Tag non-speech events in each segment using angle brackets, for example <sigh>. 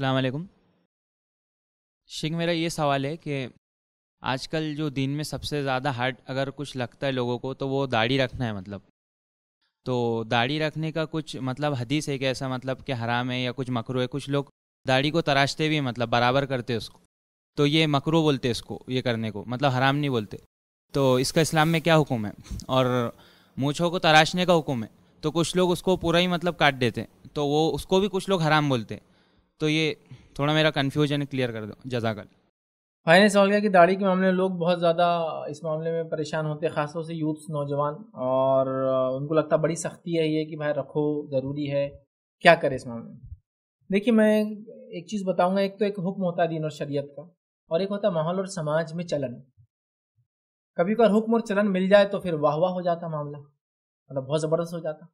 अलैक्म शिंग मेरा ये सवाल है कि आजकल जो दिन में सबसे ज़्यादा हार्ट अगर कुछ लगता है लोगों को तो वो दाढ़ी रखना है मतलब तो दाढ़ी रखने का कुछ मतलब हदीस है कि ऐसा मतलब कि हराम है या कुछ मकरू है कुछ लोग दाढ़ी को तराशते भी हैं मतलब बराबर करते हैं उसको तो ये मकरू बोलते हैं इसको ये करने को मतलब हराम नहीं बोलते तो इसका इस्लाम में क्या हुक्म है और मूछों को तराशने का हुक्म है तो कुछ लोग उसको पूरा ही मतलब काट देते हैं तो वो उसको भी कुछ लोग हराम बोलते हैं तो ये थोड़ा मेरा कन्फ्यूजन क्लियर कर दो जजाकल भाई ने सवाल किया कि दाढ़ी के मामले में लोग बहुत ज़्यादा इस मामले में परेशान होते हैं ख़ासतौर से यूथ्स नौजवान और उनको लगता बड़ी सख्ती है ये कि भाई रखो ज़रूरी है क्या करें इस मामले में देखिए मैं एक चीज़ बताऊंगा एक तो एक हुक्म होता है दीन और शरीयत का और एक होता है माहौल और समाज में चलन कभी कभार हुक्म और चलन मिल जाए तो फिर वाह वाह हो जाता मामला मतलब बहुत ज़बरदस्त हो जाता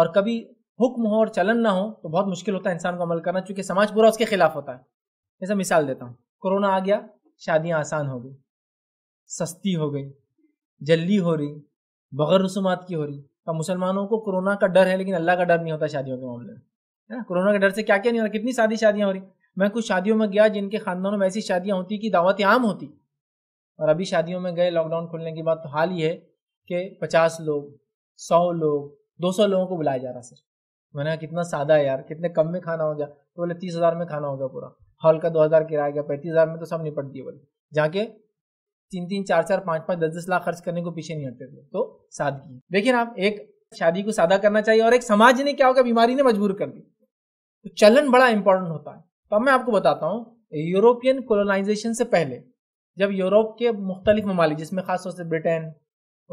और कभी हुक्म हो और चलन ना हो तो बहुत मुश्किल होता है इंसान को अमल करना चूंकि समाज पूरा उसके खिलाफ होता है जैसे मिसाल देता हूँ कोरोना आ गया शादियाँ आसान हो गई सस्ती हो गई जल्दी हो रही बगैर रसूमात की हो रही तो मुसलमानों को कोरोना का डर है लेकिन अल्लाह का डर नहीं होता शादियों के मामले में है ना कोरोना के डर से क्या क्या नहीं हो रहा कितनी शादी शादियाँ हो रही मैं कुछ शादियों में गया जिनके खानदानों में ऐसी शादियाँ होती कि दावत आम होती और अभी शादियों में गए लॉकडाउन खुलने के बाद तो हाल ही है कि पचास लोग सौ लोग दो सौ लोगों को बुलाया जा रहा सर मैंने कहा कितना सादा है यार कितने कम में खाना हो गया तो बोले तीस हज़ार में खाना हो गया पूरा हॉल का दो हज़ार किराया गया पैंतीस हज़ार में तो सब निपट दिए बोले जाके तीन तीन चार चार पाँच पाँच दस दस लाख खर्च करने को पीछे नहीं हटते थे तो सादगी देखिए आप एक शादी को सादा करना चाहिए और एक समाज ने क्या होगा बीमारी ने मजबूर कर दी तो चलन बड़ा इंपॉर्टेंट होता है तो अब मैं आपको बताता हूँ यूरोपियन कोलोनाइजेशन से पहले जब यूरोप के मुख्तलिफ ममालिक जिसमें ख़ासतौर से ब्रिटेन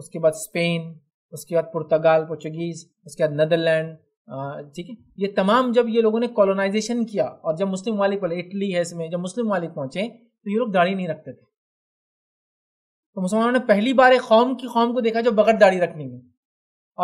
उसके बाद स्पेन उसके बाद पुर्तगाल पुर्चुगीज उसके बाद नदरलैंड ठीक है ये तमाम जब ये लोगों ने कॉलोनाइजेशन किया और जब मुस्लिम मालिक वाले इटली है इसमें जब मुस्लिम मालिक पहुंचे तो ये लोग दाढ़ी नहीं रखते थे तो मुसलमानों ने पहली बार एक कौम की कौम को देखा जो बगैर दाढ़ी रखने में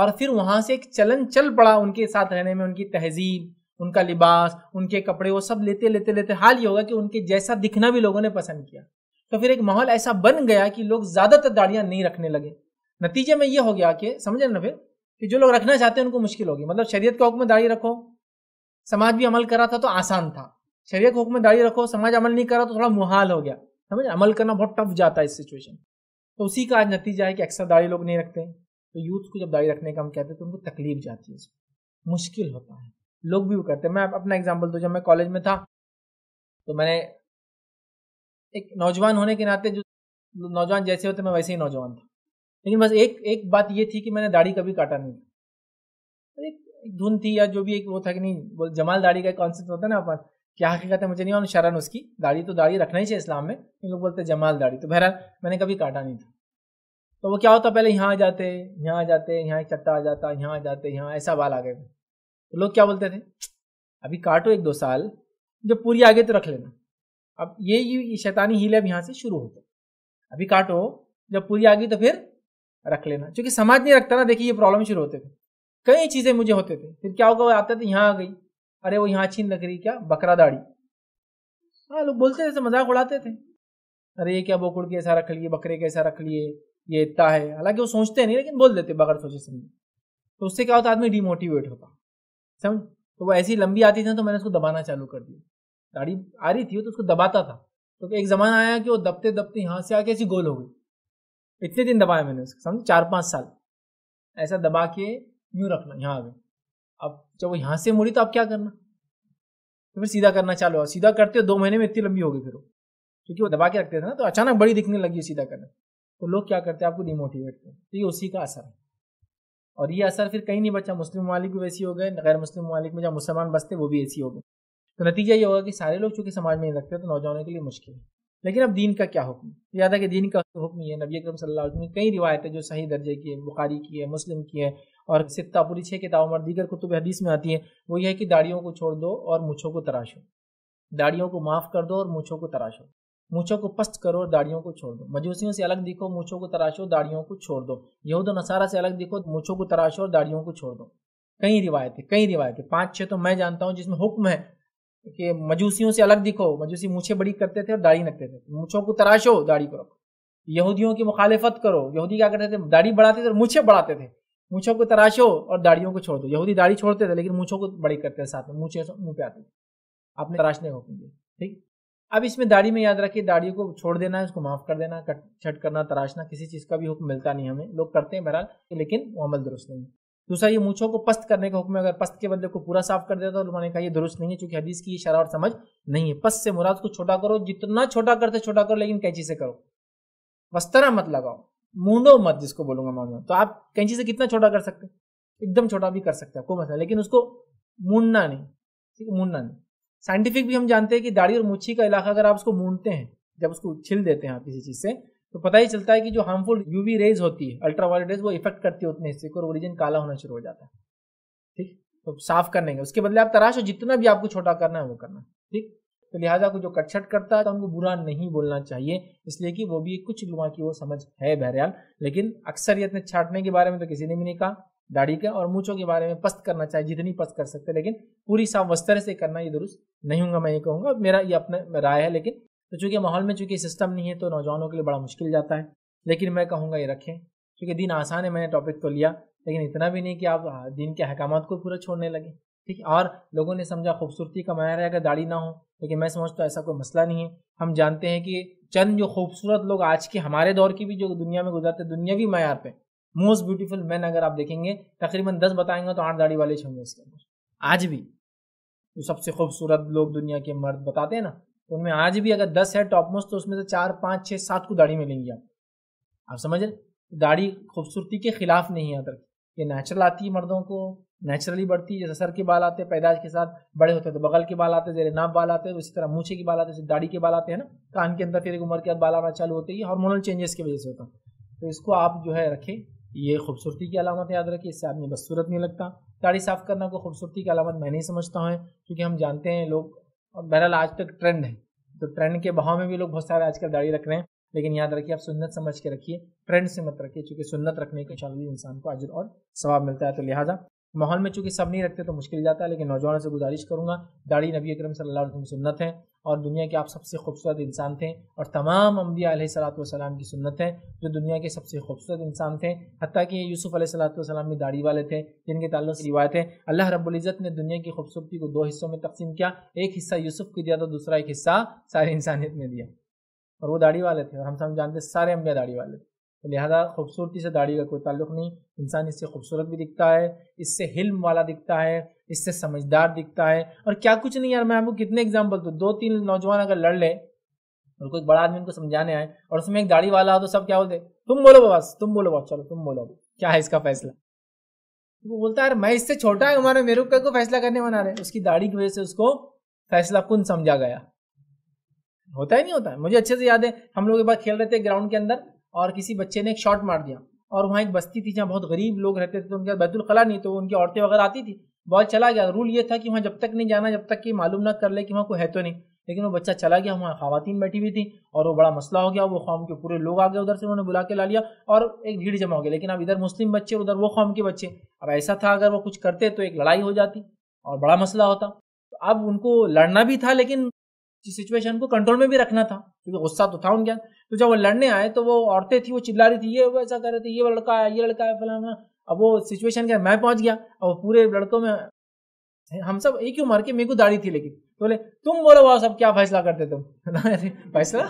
और फिर वहां से एक चलन चल पड़ा उनके साथ रहने में उनकी तहजीब उनका लिबास उनके कपड़े वो सब लेते लेते लेते हाल ये होगा कि उनके जैसा दिखना भी लोगों ने पसंद किया तो फिर एक माहौल ऐसा बन गया कि लोग ज्यादातर दाढ़ियां नहीं रखने लगे नतीजे में ये हो गया कि समझे ना फिर कि जो लोग रखना चाहते हैं उनको मुश्किल होगी मतलब शरीयत के हुक्म में दाढ़ी रखो समाज भी अमल करा था तो आसान था शरीय के हुक्म में दाढ़ी रखो समाज अमल नहीं करा तो थोड़ा मुहाल हो गया समझ अमल करना बहुत टफ जाता है इस सिचुएशन तो उसी का आज नतीजा है कि अक्सर दाढ़ी लोग नहीं रखते तो यूथ को जब दाढ़ी रखने का हम कहते हैं तो उनको तकलीफ जाती है उसमें मुश्किल होता है लोग भी वो करते हैं मैं अपना एग्जाम्पल दो जब मैं कॉलेज में था तो मैंने एक नौजवान होने के नाते जो नौजवान जैसे होते मैं वैसे ही नौजवान था लेकिन बस एक एक बात ये थी कि मैंने दाढ़ी कभी काटा नहीं एक धुन थी या जो भी एक वो था कि नहीं बोल जमाल दाढ़ी का कॉन्सेप्ट होता है ना अपन क्या हकीकत है मुझे नहीं और शरण उसकी दाढ़ी तो दाढ़ी रखना ही चाहिए इस्लाम में इन लोग बोलते जमाल दाढ़ी तो बहरहाल मैंने कभी काटा नहीं था तो वो क्या होता पहले यहाँ आ जाते यहाँ आ जाते यहाँ एक चट्टा आ जाता यहाँ आ जाते यहाँ ऐसा बाल आ गए तो लोग क्या बोलते थे अभी काटो एक दो साल जब पूरी आगे तो रख लेना अब ये शैतानी हील अब यहाँ से शुरू होता अभी काटो जब पूरी आ गई तो फिर रख लेना क्योंकि समाज नहीं रखता ना देखिए ये प्रॉब्लम शुरू होते थे कई चीज़ें मुझे होते थे फिर क्या होगा आते थे यहाँ आ गई अरे वो यहाँ छीन लग रही क्या बकरा दाढ़ी हाँ लोग बोलते थे मजाक उड़ाते थे अरे ये क्या बोकुड़ के ऐसा रख लिए बकरे के ऐसा रख लिए ये इतना है हालांकि वो सोचते नहीं लेकिन बोल देते बगैर सोचे समझे तो उससे क्या होता आदमी डिमोटिवेट होता समझ तो वो ऐसी लंबी आती थी तो मैंने उसको दबाना चालू कर दिया दाढ़ी आ रही थी तो उसको दबाता था तो एक जमाना आया कि वो दबते दबते यहाँ से आके ऐसी गोल हो गई इतने दिन दबाया मैंने उसको समझ चार पाँच साल ऐसा दबा के यूँ रखना यहाँ पे अब जब वो यहाँ से मुड़ी तो अब क्या करना तो फिर सीधा करना चालू हो सीधा करते हो दो महीने में इतनी लंबी हो गई फिर वो क्योंकि वो दबा के रखते थे ना तो अचानक बड़ी दिखने लगी सीधा करना तो लोग क्या करते हैं आपको डिमोटिवेट करते हैं तो ये उसी का असर है और ये असर फिर कहीं नहीं बचा मुस्लिम ममालिक भी वैसी हो गए गैर मुस्लिम ममालिक में जहाँ मुसलमान बसते वो भी ऐसी हो गए तो नतीजा ये होगा कि सारे लोग चूंकि समाज में नहीं रखते तो नौजवानों के लिए मुश्किल है लेकिन अब दीन का क्या हुक्म है कि दीन का तो हुक्म ये नबी अकरम सल्लल्लाहु अलैहि वसल्लम कई रिवायतें जो सही दर्जे की है बुखारी की है मुस्लिम की है और सित्ता पूरी छः किताबों में दीगर कुतुब हदीस में आती है वो यह है कि दाढ़ियों को छोड़ दो और मूछों को तराशो दाढ़ियों को माफ़ कर दो और मूछों को तराशो मूछों को पस्त करो और दाढ़ियों को छोड़ दो मजूसियों से अलग दिखो मूछों को तराशो दाढ़ियों को छोड़ दो यहूद नसारा से अलग दिखो मूछों को तराशो और दाढ़ियों को छोड़ दो कई रिवायतें कई रिवायतें पाँच छः तो मैं जानता हूँ जिसमें हुक्म है कि मजूसियों से अलग दिखो मजूसी मूछे बड़ी करते थे और दाढ़ी रखते थे मुछों को तराशो दाढ़ी को रखो यहूदियों की मुखालिफत करो यहूदी क्या करते थे दाढ़ी बढ़ाते थे और मूछे बढ़ाते थे मूछों को तराशो और दाढ़ियों को छोड़ दो यहूदी दाढ़ी छोड़ते थे लेकिन मुछों को बड़ी करते थे साथ में मूछे मुंह पे आते थे आपने तराशने को हुक्म दिया ठीक अब इसमें दाढ़ी में याद रखिए दाढ़ी को छोड़ देना है उसको माफ कर देना कट छट करना तराशना किसी चीज़ का भी हुक्म मिलता नहीं हमें लोग करते हैं बहरहाल लेकिन वो अमल दुरुस्त नहीं दूसरा ये मूछों को पस्त करने का हुक्म है अगर पस्त के बदले को पूरा साफ कर देता तो उन्होंने कहा ये दुरुस्त नहीं है क्योंकि हदीस की ये शराह और समझ नहीं है पस्त से मुराद को छोटा करो जितना छोटा करते छोटा करो लेकिन कैंची से करो वस्तरा मत लगाओ मूंदो मत जिसको बोलूंगा मामला तो आप कैंची से कितना छोटा कर सकते एकदम छोटा भी कर सकते हैं कोई मसला लेकिन उसको मूंढना नहीं ठीक है मूंढना नहीं साइंटिफिक भी हम जानते हैं कि दाढ़ी और मूछी का इलाका अगर आप उसको मूंढते हैं जब उसको छिल देते हैं आप किसी चीज़ से तो पता ही चलता है कि जो हार्मफुल यूवी रेज होती है अल्ट्रा वायलेट रेज वो इफेक्ट करती है उतने हिस्से को ओरिजिन काला होना शुरू हो जाता है ठीक तो साफ करने के उसके बदले आप तराशो जितना भी आपको छोटा करना है वो करना ठीक तो लिहाजा को जो कटछट करता है तो उनको बुरा नहीं बोलना चाहिए इसलिए कि वो भी कुछ लोगों की वो समझ है बहरहाल लेकिन अक्सर ये छाटने के बारे में तो किसी ने भी नहीं कहा दाढ़ी के और मूछों के बारे में पस्त करना चाहिए जितनी पस्त कर सकते लेकिन पूरी साफ वस्तर से करना ये दुरुस्त नहीं होगा मैं ये कहूंगा मेरा ये अपना राय है लेकिन तो चूँकि माहौल में चूँकि सिस्टम नहीं है तो नौजवानों के लिए बड़ा मुश्किल जाता है लेकिन मैं कहूँगा ये रखें क्योंकि दिन आसान है मैंने टॉपिक तो लिया लेकिन इतना भी नहीं कि आप दिन के अहकाम को पूरा छोड़ने लगे ठीक है और लोगों ने समझा खूबसूरती का है रहेगा दाढ़ी ना हो लेकिन मैं समझता ऐसा कोई मसला नहीं है हम जानते हैं कि चंद जो खूबसूरत लोग आज के हमारे दौर की भी जो दुनिया में गुजरते दुनियावी मैार पे मोस्ट ब्यूटीफुल मैन अगर आप देखेंगे तकरीबन दस बताएंगे तो आठ दाढ़ी वाले होंगे इसके अंदर आज भी जो सबसे खूबसूरत लोग दुनिया के मर्द बताते हैं ना उनमें आज भी अगर दस है टॉप मोस्ट तो उसमें से चार पाँच छः सात को दाढ़ी मिलेंगी आप आप समझ रहे दाढ़ी खूबसूरती के खिलाफ नहीं है अदरक ये नेचुरल आती है मर्दों को नेचुरली बढ़ती है जैसे सर के बाल आते हैं पैदाश के साथ बड़े होते हैं तो बगल के बाल आते हैं जैसे नाप बाल आते हैं तो इसी तरह मूछे के बाल आते हैं दाढ़ी के बाल आते हैं ना कान के अंदर फिर एक उम्र के बाद बाल आना चालू होते हैं हार्मोनल चेंजेस की वजह से होता है तो इसको आप जो है रखें ये खूबसूरती की अलामत याद रखिए इससे आदमी बदसूरत नहीं लगता दाढ़ी साफ करना को खूबसूरती की अलामत मैं नहीं समझता हूँ क्योंकि हम जानते हैं लोग और बहरहाल आज तक ट्रेंड है तो ट्रेंड के बहाव में भी लोग बहुत सारे आजकल दाढ़ी रख रहे हैं लेकिन याद रखिए आप सुन्नत समझ के रखिए ट्रेंड से मत रखिए चूंकि सुन्नत रखने के भी इंसान को अजर और स्वाब मिलता है तो लिहाजा माहौल में चूंकि सब नहीं रखते तो मुश्किल जाता है लेकिन नौजवानों से गुजारिश करूंगा दाढ़ी नबी अक्रम सल्लल्लाहु अलैहि वसल्लम सुन्नत है और दुनिया के आप सबसे खूबसूरत इंसान थे और तमाम अम्बिया सलातम की सुन्नत है जो दुनिया के सबसे खूबसूरत इंसान थे हती कि यूसुफ़ सलाम भी दाढ़ी वाले थे जिनके ताल्लुक से रिवायत है अल्लाह रब्ज़त ने दुनिया की खूबसूरती को दो हिस्सों में तकसीम किया एक हिस्सा यूसुफ़ को दिया तो दूसरा एक हिस्सा सारी इंसानियत ने दिया और वो दाढ़ी वाले थे और हम सब जानते सारे अम्बिया दाढ़ी वाले थे तो लिहाजा खूबसूरती से दाढ़ी का कोई ताल्लुक नहीं इंसान इससे खूबसूरत भी दिखता है इससे हिल्म वाला दिखता है इससे समझदार दिखता है और क्या कुछ नहीं यार मैं आपको कितने एग्जाम्पल दू दो तीन नौजवान अगर लड़ ले और कोई बड़ा आदमी उनको समझाने आए और उसमें एक दाढ़ी वाला हो तो सब क्या बोलते तुम बोलो बस तुम बोलो बस चलो तुम बोलो क्या है इसका फैसला वो बोलता है यार मैं इससे छोटा है हमारे मेरे को फैसला करने बना रहे उसकी दाढ़ी की वजह से उसको फैसला कुन समझा गया होता ही नहीं होता है मुझे अच्छे से याद है हम लोग एक बार खेल रहे थे ग्राउंड के अंदर और किसी बच्चे ने एक शॉट मार दिया और वहाँ एक बस्ती थी जहाँ बहुत गरीब लोग रहते थे तो उनके बैतुल खला नहीं तो उनकी औरतें वगैरह आती थी बॉल चला गया रूल ये था कि वहाँ जब तक नहीं जाना जब तक कि मालूम ना कर ले कि वहाँ कोई है तो नहीं लेकिन वो बच्चा चला गया वहाँ खातन बैठी हुई थी और वो बड़ा मसला हो गया वो कौम के पूरे लोग आ गए उधर से उन्होंने बुला के ला लिया और एक भीड़ जमा हो गया लेकिन अब इधर मुस्लिम बच्चे उधर वो कौम के बच्चे अब ऐसा था अगर वो कुछ करते तो एक लड़ाई हो जाती और बड़ा मसला होता तो अब उनको लड़ना भी था लेकिन सिचुएशन को कंट्रोल में भी रखना था क्योंकि गुस्सा तो था उनके तो जब वो लड़ने आए तो वो औरतें थी वो चिल्ला रही थी ये वो ऐसा कर रहे थे ये लड़का है ये लड़का है फलाना अब वो सिचुएशन क्या मैं पहुंच गया अब पूरे लड़कों में हम सब एक ही उम्र के मेरे को दाढ़ी थी लेकिन तो बोले तुम बोलो वाह सब क्या फैसला करते तुम <laughs> फैसला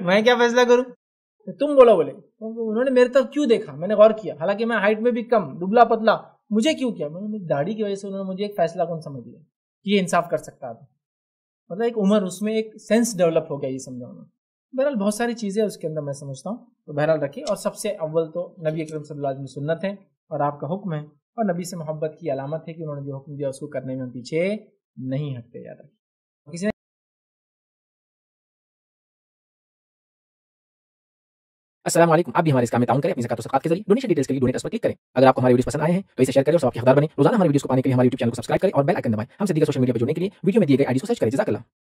<laughs> मैं क्या फैसला करूं तो तुम बोलो बोले तो उन्होंने मेरे तरफ क्यों देखा मैंने गौर किया हालांकि मैं हाइट में भी कम दुबला पतला मुझे क्यों किया मैंने दाढ़ी की वजह से उन्होंने मुझे एक फैसला कौन समझ लिया कि ये इंसाफ कर सकता था मतलब एक उम्र उसमें एक सेंस डेवलप हो गया ये समझा उन्होंने बहरहाल बहुत सारी चीज़ें उसके अंदर मैं समझता हूँ तो बहरहाल रखिए और सबसे अव्वल तो नबी अक्रम सल्लल्लाहु सुन्नत है और आपका हुक्म है और नबी से मोहब्बत की अलामत है कि उन्होंने जो हुक्म दिया उसको करने में पीछे नहीं हटते याद रखिए किसी ने असलम आप भी हमारे इस काम में काम करें अपनी जगह तो सकात के जरिए डोनेशन डिटेल्स के लिए डोनेट पर क्लिक करें अगर आपको हमारे वीडियो पसंद आए हैं तो इसे शेयर करें और सबके हकदार बने रोजाना हमारे वीडियो को पाने के लिए हमारे यूट्यूब चैनल को सब्सक्राइब करें और बेल आइकन दबाएं हमसे दीगर सोशल मीडिया पर जुड़ने के लिए वीडियो में दिए गए आईडी को सर्च करें जजाकला